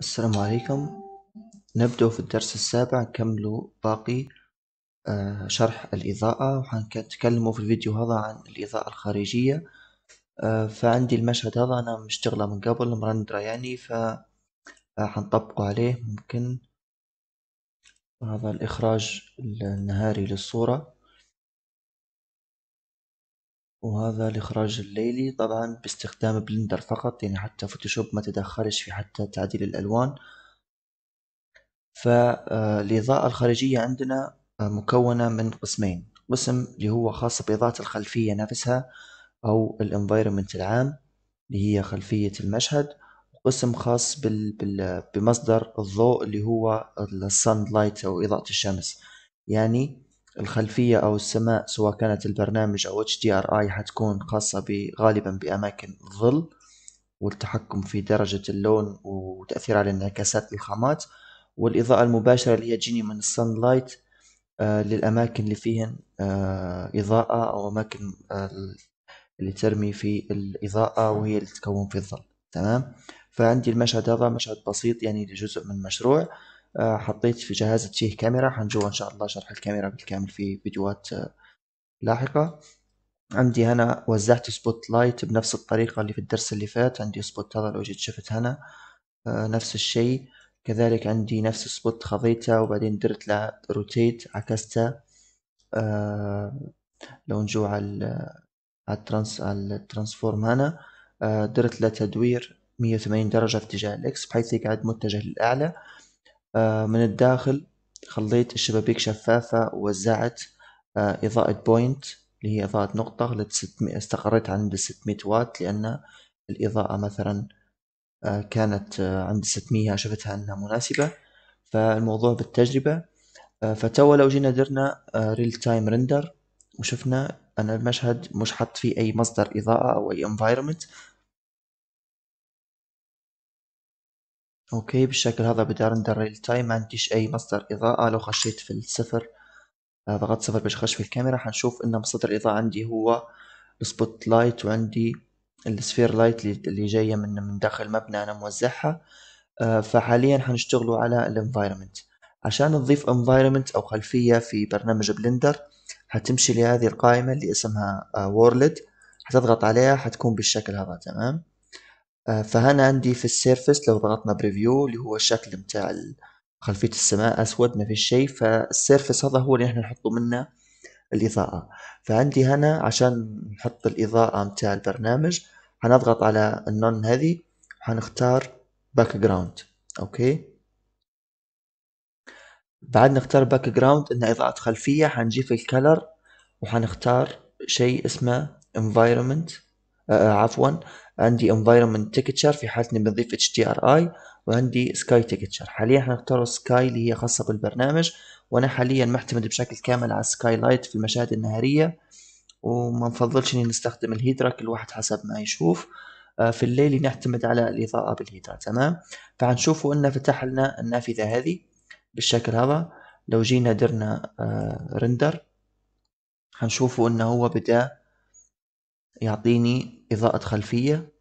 السلام عليكم نبدأ في الدرس السابع نكملوا باقي آه، شرح الإضاءة وحنتكلموا في الفيديو هذا عن الإضاءة الخارجية آه، فعندي المشهد هذا أنا مشتغله من قبل مرندرة يعني ف آه، عليه ممكن هذا الإخراج النهاري للصورة وهذا الإخراج الليلي طبعا باستخدام بلندر فقط يعني حتى فوتوشوب ما تدخلش في حتى تعديل الألوان فالإضاءة آه، الخارجية عندنا آه، مكونة من قسمين قسم اللي هو خاص بإضاءة الخلفية نفسها أو الانفيرومنت العام اللي هي خلفية المشهد وقسم خاص بال... بال... بمصدر الضوء اللي هو الصن لايت أو إضاءة الشمس يعني الخلفية او السماء سواء كانت البرنامج او اتش ار اي حتكون خاصة غالبا باماكن الظل والتحكم في درجة اللون وتأثير على انعكاسات الخامات والإضاءة المباشرة اللي هي تجيني من الصن آه، لايت للأماكن اللي فيهن آه، إضاءة أو أماكن آه، اللي ترمي في الإضاءة وهي اللي تتكون في الظل تمام فعندي المشهد هذا مشهد بسيط يعني لجزء من مشروع آه، حطيت في جهاز فيه كاميرا حنجوا إن شاء الله شرح الكاميرا بالكامل في فيديوهات آه، لاحقة عندي هنا وزعت سبوت لايت بنفس الطريقة اللي في الدرس اللي فات عندي سبوت هذا لو جيت شفت هنا آه، نفس الشيء كذلك عندي نفس سبوت خضيته وبعدين درت له روتيت عكسته لو نجوا على الترانس الترانسفورم هنا درت له تدوير 180 درجة في اتجاه الاكس بحيث يقعد متجه للأعلى آه، من الداخل خليت الشبابيك شفافة ووزعت آه، إضاءة بوينت اللي هي إضاءة نقطة استقريت عند 600 واط لأن الإضاءة مثلا آه، كانت عند 600 شفتها أنها مناسبة فالموضوع بالتجربة فتوا لو جينا درنا ريل تايم رندر وشفنا أن المشهد مش حط فيه أي مصدر إضاءة أو أي environment اوكي بالشكل هذا بدار ندر ريل تايم ما عنديش اي مصدر اضاءة لو خشيت في الصفر آه، ضغطت صفر باش اخش في الكاميرا حنشوف ان مصدر الاضاءة عندي هو السبوت لايت وعندي السفير لايت اللي جاية من من داخل المبنى انا موزعها آه، فحاليا حنشتغلوا على الانفايرمنت عشان نضيف انفايرمنت أو خلفية في برنامج بلندر حتمشي لهذه القائمة اللي اسمها وورلد آه، حتضغط عليها حتكون بالشكل هذا تمام آه، فهنا عندي في السيرفس لو ضغطنا بريفيو اللي هو الشكل متاع خلفية السماء أسود ما في شيء فالسيرفس هذا هو اللي احنا نحطه منه الإضاءة فعندي هنا عشان نحط الإضاءة متاع البرنامج هنضغط على النون هذه وهنختار باك جراوند أوكي بعد نختار باك جراوند إن إضاءة خلفية هنجي في الكلر وهنختار شيء اسمه environment آه، آه، عفوا عندي environment texture في حالة تي بنضيف اي وعندي سكاي تكتشر حاليا حنختار سكاي اللي هي خاصة بالبرنامج وانا حاليا معتمد بشكل كامل على سكاي لايت في المشاهد النهارية وما نفضلش اني نستخدم الهيدرا كل واحد حسب ما يشوف آه، في الليل نعتمد على الإضاءة بالهيدرا تمام فهنشوفوا إن فتح لنا النافذة هذه بالشكل هذا لو جينا درنا رندر هنشوفوا إن هو بدأ يعطيني إضاءة خلفية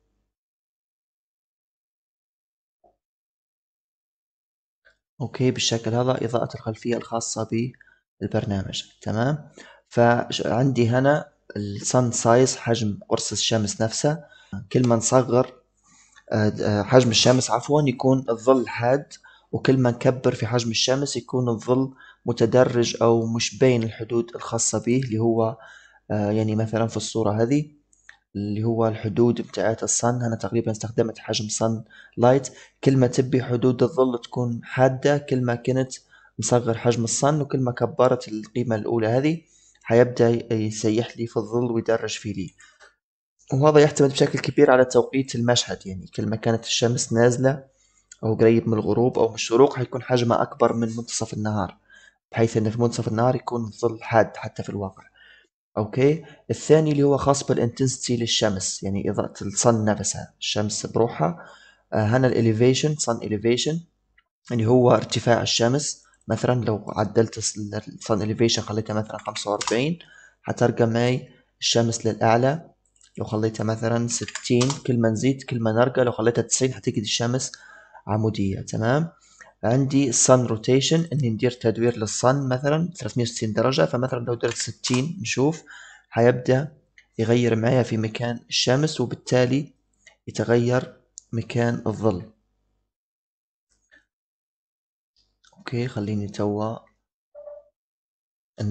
أوكي بالشكل هذا إضاءة الخلفية الخاصة بالبرنامج تمام فعندي هنا السن سايز حجم قرص الشمس نفسه كل ما نصغر آه، آه، حجم الشمس عفوا يكون الظل حاد وكل ما نكبر في حجم الشمس يكون الظل متدرج أو مش بين الحدود الخاصة به اللي هو آه، يعني مثلا في الصورة هذه اللي هو الحدود بتاعت الصن أنا تقريبا استخدمت حجم صن لايت كل ما تبي حدود الظل تكون حادة كل ما كنت مصغر حجم الصن وكل ما كبرت القيمة الأولى هذه حيبدأ يسيح لي في الظل ويدرج في لي وهذا يعتمد بشكل كبير على توقيت المشهد يعني كل ما كانت الشمس نازلة أو قريب من الغروب أو من الشروق حيكون حجمها أكبر من منتصف النهار بحيث أن في منتصف النهار يكون الظل حاد حتى في الواقع اوكي الثاني اللي هو خاص بالانتنسيتي للشمس يعني اضاءه الصن نفسها الشمس بروحها آه، هنا الاليفيشن صن اليفيشن اللي هو ارتفاع الشمس مثلا لو عدلت الصن اليفيشن خليتها مثلا 45 حترجع معي الشمس للاعلى لو خليتها مثلا 60 كل ما نزيد كل ما نرجع لو خليتها 90 هتيجي الشمس عمودية تمام عندي sun روتيشن اني ندير تدوير للصن مثلا 360 درجه فمثلا لو درت 60 نشوف حيبدأ يغير معايا في مكان الشمس وبالتالي يتغير مكان الظل اوكي خليني توا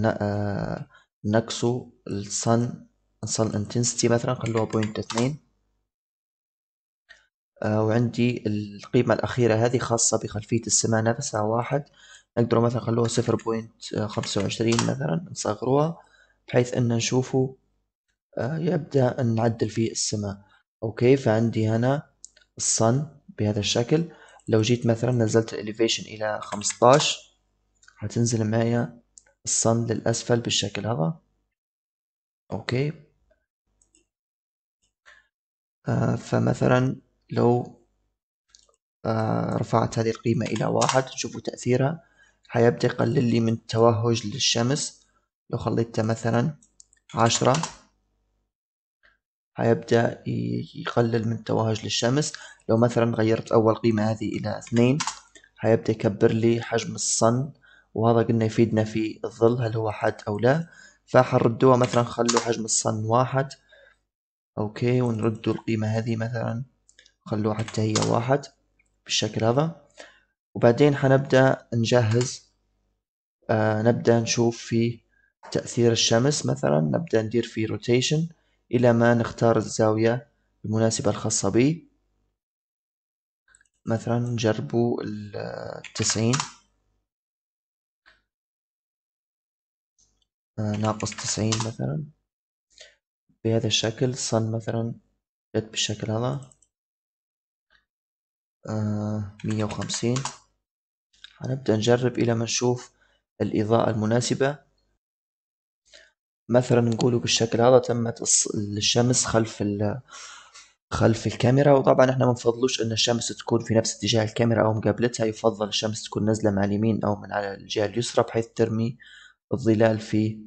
آه، نقصو الصن الصن انتنسيتي مثلا خلوها بوينت اثنين آه، وعندي القيمة الأخيرة هذه خاصة بخلفية السماء نفسها واحد نقدروا مثلا نخلوها صفر بوينت آه، خمسة وعشرين مثلا نصغروها بحيث أن نشوفه آه، يبدأ نعدل في السماء أوكي فعندي هنا الصن بهذا الشكل لو جيت مثلا نزلت الإليفيشن إلى خمسطاش هتنزل معايا الصن للأسفل بالشكل هذا أوكي آه فمثلا لو آه، رفعت هذه القيمة إلى واحد تشوفوا تأثيرها حيبدأ يقلل لي من التوهج للشمس لو خليتها مثلا عشرة حيبدأ يقلل من التوهج للشمس لو مثلا غيرت أول قيمة هذه إلى اثنين حيبدأ يكبر لي حجم الصن وهذا قلنا يفيدنا في الظل هل هو حاد أو لا فحنردوها مثلا خلوا حجم الصن واحد أوكي ونردوا القيمة هذه مثلا خلوه حتى هي واحد بالشكل هذا وبعدين حنبدأ نجهز آه نبدأ نشوف في تأثير الشمس مثلا نبدأ ندير في روتيشن إلى ما نختار الزاوية المناسبة الخاصة بي مثلا نجربوا التسعين آه ناقص تسعين مثلا بهذا الشكل صن مثلا جت بالشكل هذا آه، مية وخمسين هنبدأ نجرب إلى ما نشوف الإضاءة المناسبة مثلا نقوله بالشكل هذا تمت الشمس خلف ال خلف الكاميرا وطبعا احنا ما نفضلوش ان الشمس تكون في نفس اتجاه الكاميرا او مقابلتها يفضل الشمس تكون نازلة مع اليمين او من على الجهة اليسرى بحيث ترمي الظلال في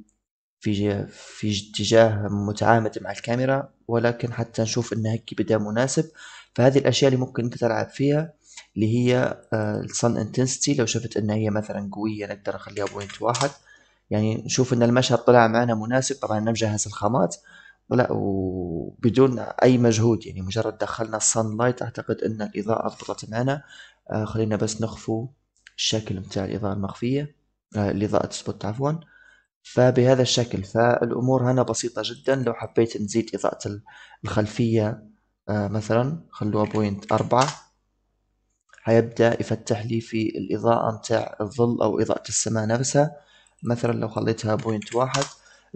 في في اتجاه متعامد مع الكاميرا ولكن حتى نشوف ان هيك بدا مناسب فهذه الاشياء اللي ممكن انت تلعب فيها اللي هي الصن آه، انتنسيتي لو شفت ان هي مثلا قويه نقدر نخليها بوينت واحد يعني نشوف ان المشهد طلع معنا مناسب طبعا انا مجهز الخامات لا وبدون اي مجهود يعني مجرد دخلنا الصن لايت اعتقد ان الاضاءه ضبطت معنا آه، خلينا بس نخفو الشكل متاع الاضاءه المخفيه آه، الاضاءه السبوت عفوا فبهذا الشكل فالامور هنا بسيطه جدا لو حبيت نزيد اضاءه الخلفيه آه، مثلا خلوها بوينت أربعة هيبدأ يفتح لي في الإضاءة متاع الظل أو إضاءة السماء نفسها مثلا لو خليتها بوينت واحد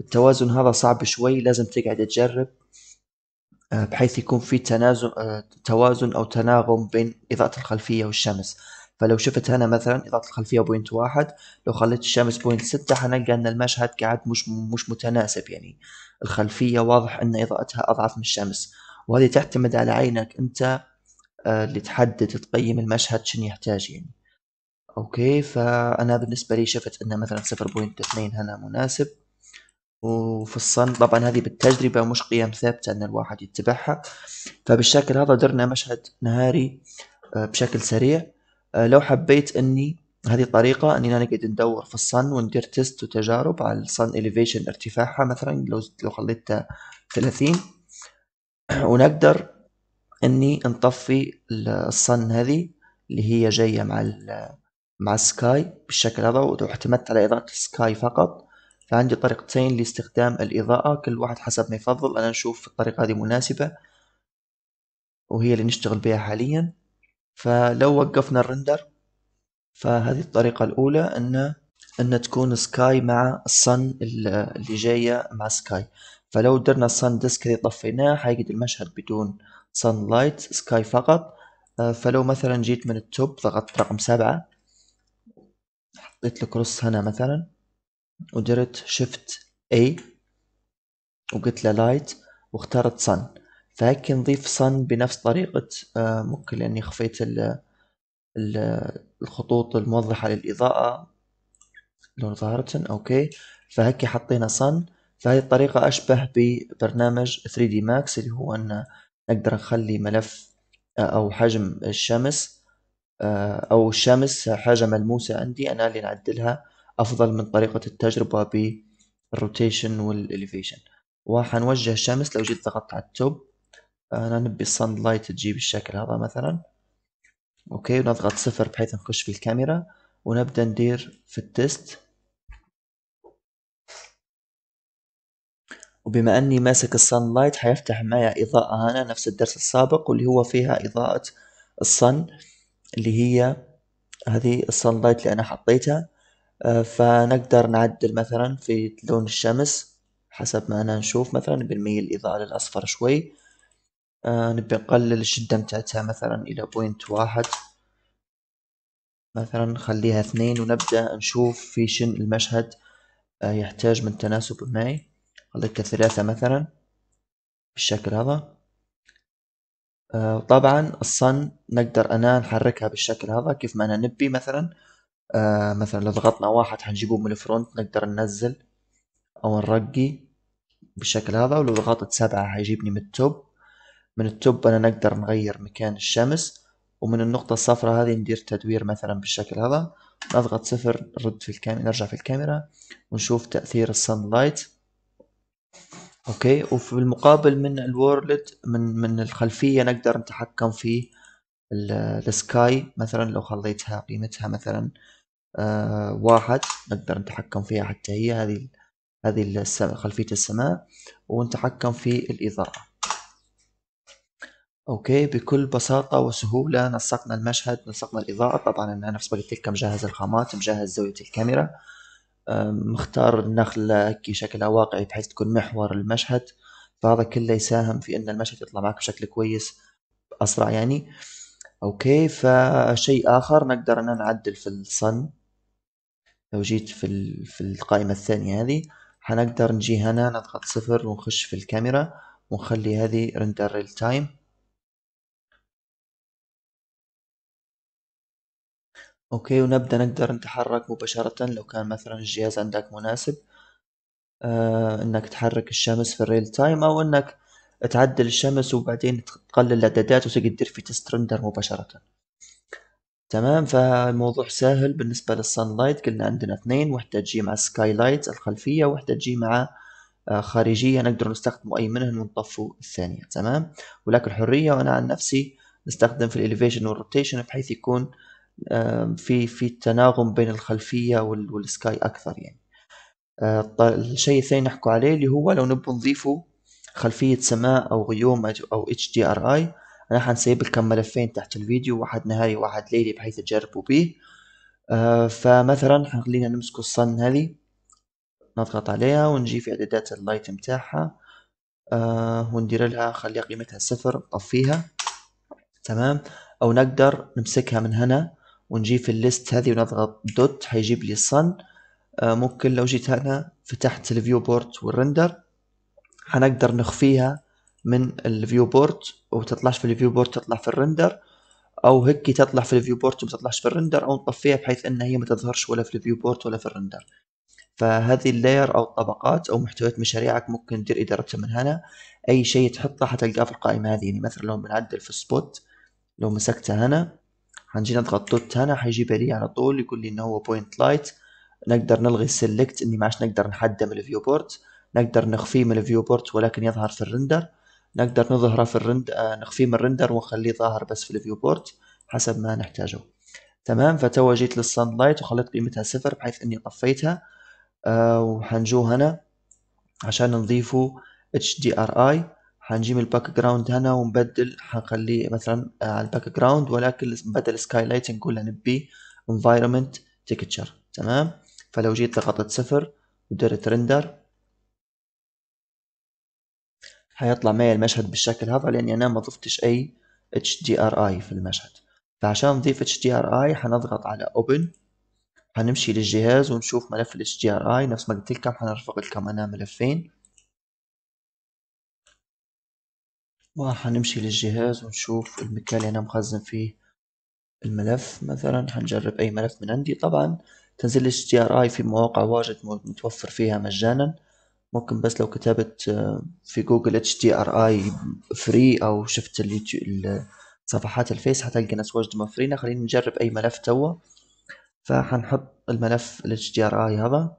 التوازن هذا صعب شوي لازم تقعد تجرب آه، بحيث يكون في تنازم آه، توازن أو تناغم بين إضاءة الخلفية والشمس فلو شفت هنا مثلا إضاءة الخلفية بوينت واحد لو خليت الشمس بوينت ستة حنلقى أن المشهد قاعد مش مش متناسب يعني الخلفية واضح أن إضاءتها أضعف من الشمس وهذه تعتمد على عينك انت اللي آه، تحدد تقيم المشهد شنو يحتاج يعني اوكي فانا بالنسبه لي شفت انه مثلا 0.2 هنا مناسب وفي الصن طبعا هذه بالتجربه مش قيم ثابته ان الواحد يتبعها فبالشكل هذا درنا مشهد نهاري آه، بشكل سريع آه، لو حبيت اني هذه طريقة اننا نقعد ندور في الصن وندير تيست وتجارب على الصن اليفيشن ارتفاعها مثلا لو لو خليتها ثلاثين ونقدر اني نطفي الصن هذي اللي هي جاية مع مع السكاي بالشكل هذا واعتمدت على اضاءة السكاي فقط فعندي طريقتين لاستخدام الاضاءة كل واحد حسب ما يفضل انا نشوف الطريقة هذي مناسبة وهي اللي نشتغل بها حاليا فلو وقفنا الرندر فهذه الطريقة الاولى ان ان تكون سكاي مع الصن اللي جاية مع سكاي فلو درنا الصن ديسك اللي طفيناه حيجد المشهد بدون صن لايت سكاي فقط آه، فلو مثلا جيت من التوب ضغطت رقم سبعة حطيت الكروس هنا مثلا ودرت شيفت اي وقلت له لايت واخترت صن فهيك نضيف صن بنفس طريقة آه، ممكن لأني خفيت ال الخطوط الموضحة للإضاءة لون ظاهرة أوكي فهكي حطينا صن فهذه الطريقة أشبه ببرنامج 3D Max اللي هو أن نقدر نخلي ملف آه، أو حجم الشمس آه، أو الشمس حاجة ملموسة عندي أنا اللي نعدلها أفضل من طريقة التجربة بالروتيشن والإليفيشن وحنوجه الشمس لو جيت ضغطت على التوب آه، أنا نبي الصن لايت تجيب الشكل هذا مثلا أوكي ونضغط صفر بحيث نخش في الكاميرا ونبدأ ندير في التست وبما اني ماسك الصن لايت حيفتح معي اضاءة هنا نفس الدرس السابق واللي هو فيها اضاءة الصن اللي هي هذه الصن لايت اللي انا حطيتها آه، فنقدر نعدل مثلا في لون الشمس حسب ما انا نشوف مثلا بنميل الاضاءة للاصفر شوي آه، نبي نقلل الشدة متاعتها مثلا الى بوينت واحد مثلا نخليها اثنين ونبدأ نشوف في شن المشهد آه، يحتاج من تناسب معي هذيك ثلاثة مثلا بالشكل هذا آه، وطبعا طبعا الصن نقدر انا نحركها بالشكل هذا كيف ما انا نبي مثلا آه، مثلا لو ضغطنا واحد حنجيبه من الفرونت نقدر ننزل او نرقي بالشكل هذا ولو ضغطت سبعة حيجيبني من التوب من التوب انا نقدر نغير مكان الشمس ومن النقطة الصفراء هذه ندير تدوير مثلا بالشكل هذا نضغط صفر نرد في الكاميرا نرجع في الكاميرا ونشوف تأثير الصن لايت أوكي، وفي المقابل من الورلد من من الخلفية نقدر نتحكم في السكاي مثلا لو خليتها قيمتها مثلا آه، واحد نقدر نتحكم فيها حتى هي هذي هذي الس- خلفية السماء ونتحكم في الإضاءة. أوكي بكل بساطة وسهولة نسقنا المشهد نسقنا الإضاءة طبعا أنا نفس ما قلت لكم مجهز الخامات مجهز زاوية الكاميرا. مختار النخل هكي شكلها واقعي بحيث تكون محور المشهد فهذا كله يساهم في ان المشهد يطلع معك بشكل كويس اسرع يعني اوكي فشيء اخر نقدر ان نعدل في الصن لو جيت في في القائمة الثانية هذه حنقدر نجي هنا نضغط صفر ونخش في الكاميرا ونخلي هذه رندر ريل تايم أوكي ونبدأ نقدر نتحرك مباشرة لو كان مثلا الجهاز عندك مناسب آه، إنك تحرك الشمس في الريل تايم أو إنك تعدل الشمس وبعدين تقلل الإعدادات وتقدر في تست رندر مباشرة تمام فالموضوع سهل بالنسبة للصن لايت قلنا عندنا اثنين واحدة تجي مع سكاي لايت الخلفية واحدة تجي مع آه، خارجية نقدر نستخدم أي منهن ونطفو الثانية تمام ولكن الحرية وأنا عن نفسي نستخدم في الإليفيشن والروتيشن بحيث يكون في في تناغم بين الخلفيه والسكاي اكثر يعني آه، الشيء الثاني نحكوا عليه اللي هو لو نبغى نضيفه خلفيه سماء او غيوم او اتش دي ار اي انا حنسيب لكم ملفين تحت الفيديو واحد نهاري وواحد ليلي بحيث تجربوا به آه، فمثلا خلينا نمسك الصن هذه نضغط عليها ونجي في اعدادات اللايت متاعها آه، وندير لها خليها قيمتها صفر نطفيها تمام او نقدر نمسكها من هنا ونجي في الليست هذه ونضغط دوت حيجيب لي الصن آه، ممكن لو جيت هنا فتحت الفيو بورت والرندر حنقدر نخفيها من الفيو بورت وتطلعش في الفيو بورت تطلع في الرندر او هيك تطلع في الفيو بورت وما تطلعش في الرندر او نطفيها بحيث ان هي ما تظهرش ولا في الفيو بورت ولا في الرندر فهذه اللاير او الطبقات او محتويات مشاريعك ممكن تدير ادارتها من هنا اي شيء تحطه حتلقاه في القائمه هذه يعني مثلا لو بنعدل في السبوت لو مسكتها هنا هنجي نضغط دوت هنا هيجي لي على طول يقول لي انه هو بوينت لايت نقدر نلغي السلكت اني ما عادش نقدر نحدده من الفيو بورت نقدر نخفيه من الفيو بورت ولكن يظهر في الرندر نقدر نظهره في الرند آه، نخفيه من الرندر ونخليه ظاهر بس في الفيو بورت حسب ما نحتاجه تمام فتو جيت للسان لايت وخليت قيمتها صفر بحيث اني طفيتها آه وحنجو هنا عشان نضيفه HDRI هنجيب الباك جراوند هنا ونبدل هنخليه مثلا آه، على الباك جراوند ولكن بدل سكاي لايت نقول نبي انفايرمنت تكتشر تمام فلو جيت ضغطت صفر ودرت رندر هيطلع معي المشهد بالشكل هذا لاني انا ما ضفتش اي اتش دي ار اي في المشهد فعشان نضيف اتش دي ار اي هنضغط على اوبن هنمشي للجهاز ونشوف ملف الاتش دي ار اي نفس ما قلت لكم هنرفق لكم انا ملفين نمشي للجهاز ونشوف المكان اللي أنا مخزن فيه الملف مثلا حنجرب أي ملف من عندي طبعا تنزل تنزيل ار اي في مواقع واجد متوفر فيها مجانا ممكن بس لو كتبت آه، في جوجل اتش ار اي فري أو شفت اليوتيوب صفحات الفيس حتلقى ناس واجد موفرينها خلينا نجرب أي ملف توا فحنحط الملف الاتش ار اي هذا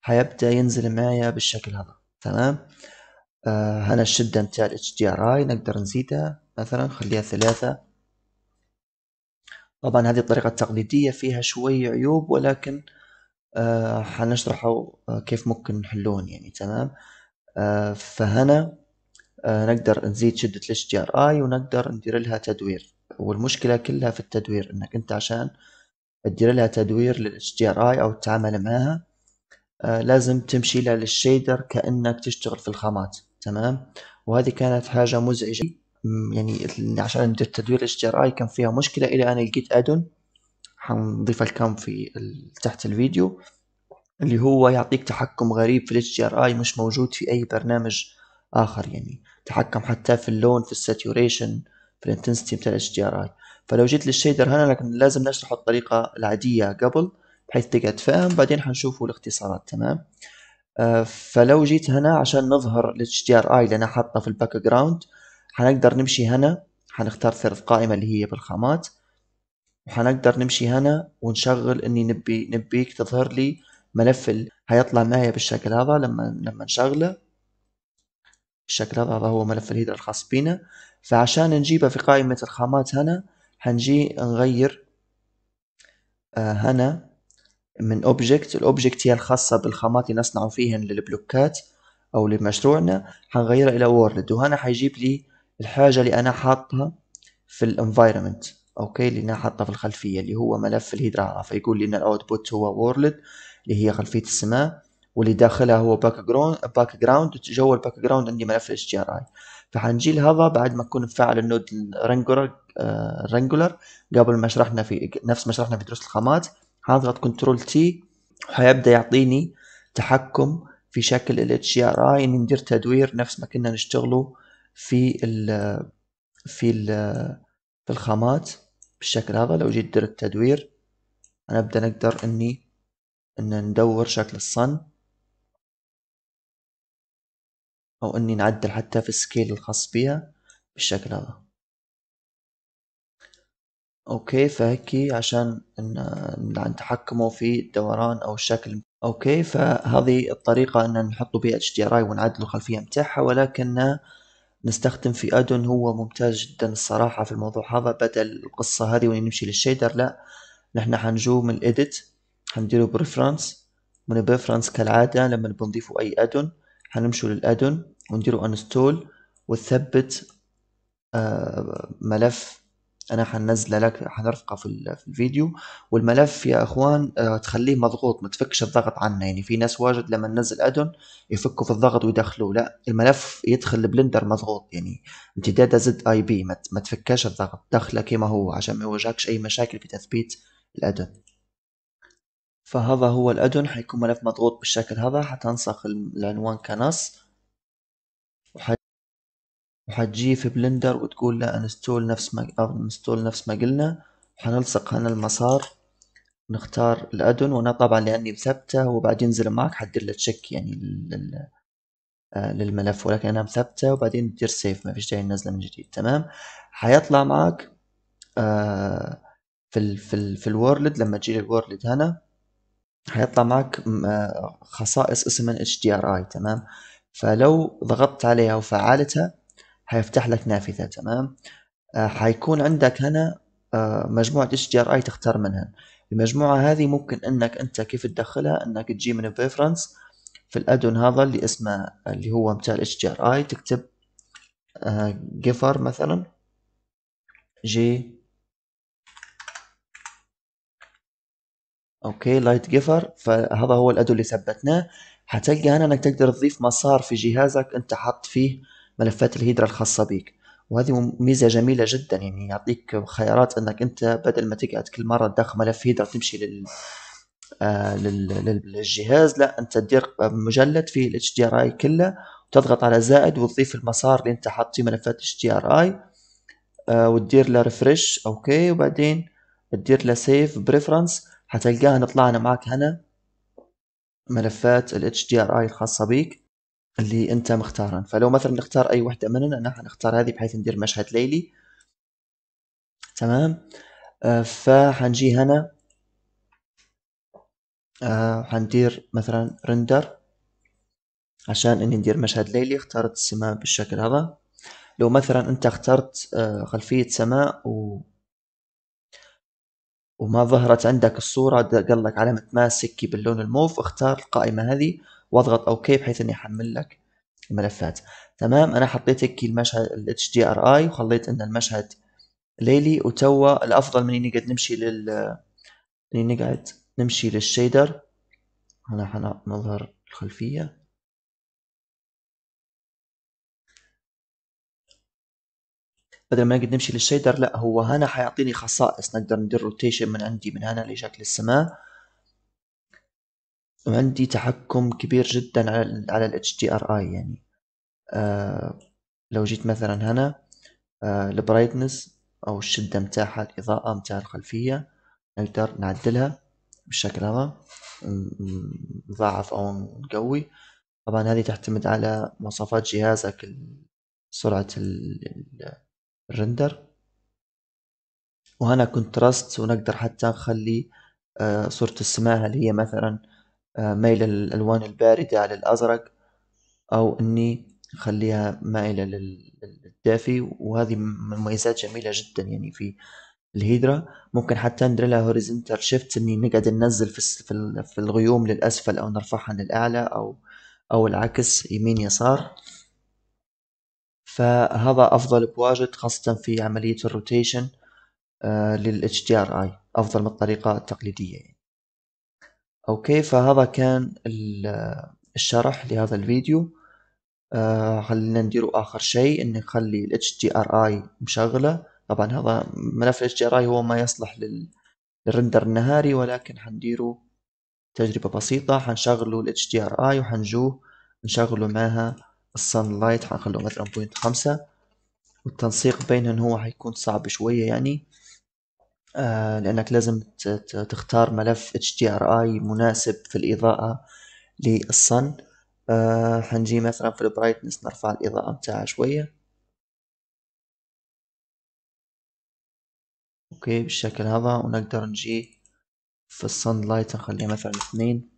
حيبدأ ينزل معايا بالشكل هذا تمام هنا آه، الشدة نتاع ال HDRI نقدر نزيدها مثلا نخليها ثلاثة طبعا هذه الطريقة التقليدية فيها شوي عيوب ولكن آه حنشرحه آه، كيف ممكن نحلون يعني تمام آه فهنا آه نقدر نزيد شدة ال HDRI ونقدر ندير لها تدوير والمشكلة كلها في التدوير انك انت عشان تدير لها تدوير لل HDRI او تتعامل معها آه، لازم تمشي لها للشيدر كأنك تشتغل في الخامات تمام وهذه كانت حاجة مزعجة يعني عشان التدوير اي كان فيها مشكلة إلى أن لقيت أدون حنضيف الكم في تحت الفيديو اللي هو يعطيك تحكم غريب في الاتش جي ار اي مش موجود في اي برنامج اخر يعني تحكم حتى في اللون في الساتوريشن في الانتنسيتي بتاع الاتش جي ار اي فلو جيت للشيدر هنا لكن لازم نشرحه الطريقة العادية قبل بحيث تقعد فاهم بعدين حنشوفه الاختصارات تمام آه، فلو جيت هنا عشان نظهر الاتش دي ار اي اللي انا حاطه في الباك جراوند حنقدر نمشي هنا حنختار ثلث قائمة اللي هي بالخامات وحنقدر نمشي هنا ونشغل اني نبي نبيك تظهر لي ملف هيطلع معي بالشكل هذا لما لما نشغله بالشكل هذا هذا هو ملف الهيدر الخاص بينا فعشان نجيبه في قائمة الخامات هنا حنجي نغير آه هنا من اوبجكت الاوبجكت هي الخاصة بالخامات اللي نصنع فيهن للبلوكات او لمشروعنا حنغيرها الى وورلد وهنا حيجيب لي الحاجة اللي انا حاطها في الانفايرمنت اوكي اللي انا حاطها في الخلفية اللي هو ملف الهيدرا فيقول لي ان الاوتبوت هو وورلد اللي هي خلفية السماء واللي داخلها هو باك جراوند باك جراوند جوا الباك جراوند عندي ملف الاتش تي ار اي فحنجي لهذا بعد ما نكون مفعل النود رانجولر آه، قبل ما شرحنا في نفس ما شرحنا في دروس الخامات هضغط كنترول تي وحيبدا يعطيني تحكم في شكل ال اي اني ندير تدوير نفس ما كنا نشتغله في ال في ال في الخامات بالشكل هذا لو جيت درت تدوير انا ابدا نقدر اني ان ندور شكل الصن او اني نعدل حتى في السكيل الخاص بيها بالشكل هذا اوكي فهكي عشان ن- نتحكموا في الدوران أو الشكل أوكي فهذه الطريقة إن نحطوا بي اتش دي ار اي ونعدلوا الخلفية متاعها ولكن نستخدم في أدون هو ممتاز جدا الصراحة في الموضوع هذا بدل القصة هذه ونمشي للشيدر لا نحن حنجو من الإيديت حنديرو بريفرنس من البريفرنس كالعادة لما بنضيفوا أي أدون حنمشوا للأدون ونديروا انستول وتثبت آه، ملف انا حنزله لك حنرفقه في الفيديو والملف يا اخوان آه، تخليه مضغوط ما تفكش الضغط عنه يعني في ناس واجد لما ننزل ادون يفكوا في الضغط ويدخلوه لا الملف يدخل البلندر مضغوط يعني امتداد زد اي بي ما تفكش الضغط دخله كما هو عشان ما يواجهكش اي مشاكل في تثبيت الادون فهذا هو الادون حيكون ملف مضغوط بالشكل هذا حتنسخ العنوان كنص وح وحتجيه في بلندر وتقول له انستول نفس ما انستول نفس ما قلنا وحنلصق هنا المسار نختار الادون وانا طبعا لاني مثبته وبعدين ينزل معك حدير له تشيك يعني لل... آه، للملف ولكن انا مثبته وبعدين تدير سيف ما فيش داعي ننزله من جديد تمام حيطلع معك آه في ال في ال في الورلد لما تجي للورلد هنا حيطلع معك آه، خصائص اسمها اتش دي ار اي تمام فلو ضغطت عليها وفعلتها حيفتح لك نافذة تمام آه، حيكون عندك هنا آه، مجموعة اتش دي ار اي تختار منها المجموعة هذه ممكن انك انت كيف تدخلها انك تجي من الريفرنس في الادون هذا اللي اسمه اللي هو متاع الاتش دي ار اي تكتب آه، جيفر مثلا جي اوكي لايت جيفر فهذا هو الادون اللي ثبتناه حتلقى هنا انك تقدر تضيف مسار في جهازك انت حاط فيه ملفات الهيدرا الخاصه بك وهذه ميزه جميله جدا يعني يعطيك خيارات انك انت بدل ما تقعد كل مره تدخل ملف هيدرا تمشي آه، لل للجهاز لا انت تدير مجلد فيه الاتش دي ار اي كله وتضغط على زائد وتضيف المسار اللي انت حاط فيه ملفات اتش دي ار اي آه، وتدير له ريفرش اوكي وبعدين تدير له سيف بريفرنس حتلقاها نطلعنا معك هنا ملفات الاتش دي ار اي الخاصة بيك اللي أنت مختارها فلو مثلا نختار أي وحدة مننا أنا حنختار هذه بحيث ندير مشهد ليلي تمام آه، فحنجي هنا آه، حندير مثلا رندر عشان اني ندير مشهد ليلي اخترت السماء بالشكل هذا لو مثلا انت اخترت آه، خلفية سماء و وما ظهرت عندك الصورة قال لك علامة ماسك باللون الموف اختار القائمة هذه واضغط اوكي بحيث اني احمل لك الملفات تمام انا حطيت هيك المشهد ال HDRI وخليت ان المشهد ليلي وتوا الافضل من اني قد نمشي لل نقعد نمشي للشيدر هنا حنظهر الخلفية بدل ما نقدر نمشي للشيدر لا هو هنا حيعطيني خصائص نقدر ندير روتيشن من عندي من هنا لشكل السماء وعندي تحكم كبير جدا على على ال HDRI يعني آه لو جيت مثلا هنا آه البرايتنس او الشدة متاعها الاضاءة متاع الخلفية نقدر نعدلها بالشكل هذا نضاعف او نقوي طبعا هذه تعتمد على مواصفات جهازك سرعة ال رندر وهنا كونتراست ونقدر حتى نخلي آه، صورة السماء اللي هي مثلا آه، مايلة للألوان الباردة على الأزرق أو إني نخليها مائلة للدافي وهذه مميزات جميلة جدا يعني في الهيدرا ممكن حتى ندير لها هوريزنتال شيفت إني نقعد ننزل في الغيوم للأسفل أو نرفعها للأعلى أو أو العكس يمين يسار فهذا أفضل بواجد خاصة في عملية الروتيشن آه، لل HDRI أفضل من الطريقة التقليدية يعني. أوكي فهذا كان الشرح لهذا الفيديو آه، خلينا نديرو آخر شيء إني نخلي ال HDRI مشغلة طبعا هذا ملف ال HDRI هو ما يصلح لل الرندر النهاري ولكن حنديرو تجربة بسيطة حنشغلو ال HDRI وحنجوه نشغلو معها الصن لايت حنخلو مثلا بوينت خمسة والتنسيق بينهم هو حيكون صعب شوية يعني آه لأنك لازم تختار ملف HDRI مناسب في الإضاءة للصن آه حنجي مثلا في البرايتنس نرفع الإضاءة متاعها شوية اوكي بالشكل هذا ونقدر نجي في الصن لايت نخليه مثلا اثنين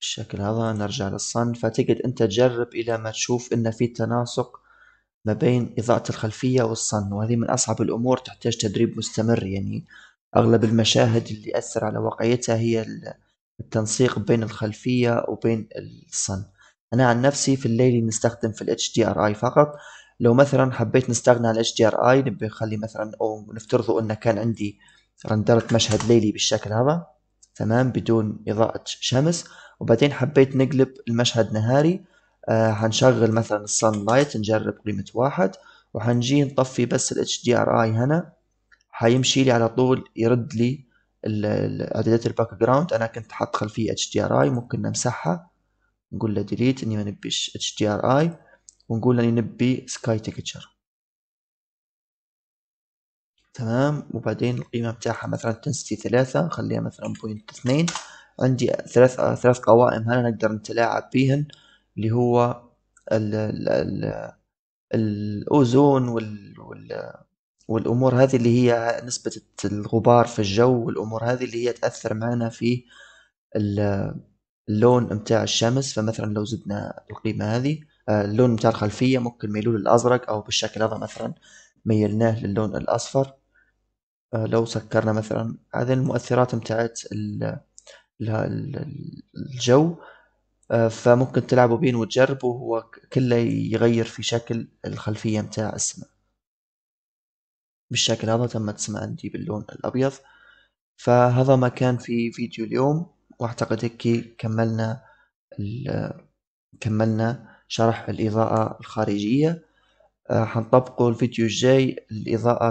بالشكل هذا نرجع للصن فتجد انت تجرب الى ما تشوف ان في تناسق ما بين اضاءة الخلفية والصن وهذه من اصعب الامور تحتاج تدريب مستمر يعني اغلب المشاهد اللي اثر على واقعيتها هي التنسيق بين الخلفية وبين الصن انا عن نفسي في الليل نستخدم في الاتش دي ار اي فقط لو مثلا حبيت نستغنى عن الاتش دي ار اي نبي نخلي مثلا او نفترضوا ان كان عندي رندرت مشهد ليلي بالشكل هذا تمام بدون اضاءة شمس وبعدين حبيت نقلب المشهد نهاري آه هنشغل مثلا الصن لايت نجرب قيمة واحد وحنجي نطفي بس ال HDRI هنا حيمشي لي على طول يرد لي اعدادات الباك جراوند انا كنت حاط خلفية HDRI ممكن نمسحها نقول له ديليت اني ما نبيش HDRI ونقول له اني نبي سكاي تكتشر تمام وبعدين القيمة بتاعها مثلا تنستي ثلاثة نخليها مثلا بوينت اثنين عندي ثلاث ثلاث قوائم هنا نقدر نتلاعب بيهن اللي هو ال ال ال الاوزون وال, وال والامور هذه اللي هي نسبة الغبار في الجو والامور هذه اللي هي تأثر معنا في اللون متاع الشمس فمثلا لو زدنا القيمة هذه آه، اللون متاع الخلفية ممكن ميلول الازرق او بالشكل هذا مثلا ميلناه للون الاصفر آه، لو سكرنا مثلا هذه المؤثرات متاعت الجو آه، فممكن تلعبوا بين وتجربوا هو كله يغير في شكل الخلفية متاع السماء بالشكل هذا تم السماء عندي باللون الأبيض فهذا ما كان في فيديو اليوم واعتقد هيك كملنا كملنا شرح الإضاءة الخارجية آه، حنطبقوا الفيديو الجاي الإضاءة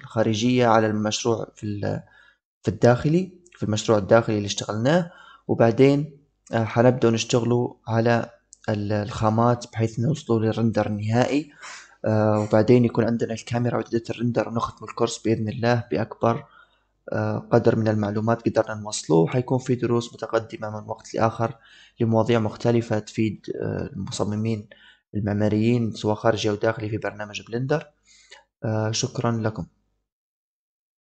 الخارجية على المشروع في الداخلي في المشروع الداخلي اللي اشتغلناه وبعدين آه، حنبدأ نشتغلوا على الخامات بحيث نوصلوا للرندر النهائي آه، وبعدين يكون عندنا الكاميرا وعدة الرندر ونختم الكورس بإذن الله بأكبر آه، قدر من المعلومات قدرنا نوصله حيكون في دروس متقدمة من وقت لآخر لمواضيع مختلفة تفيد المصممين المعماريين سواء خارجي أو داخلي في برنامج بلندر شكرا لكم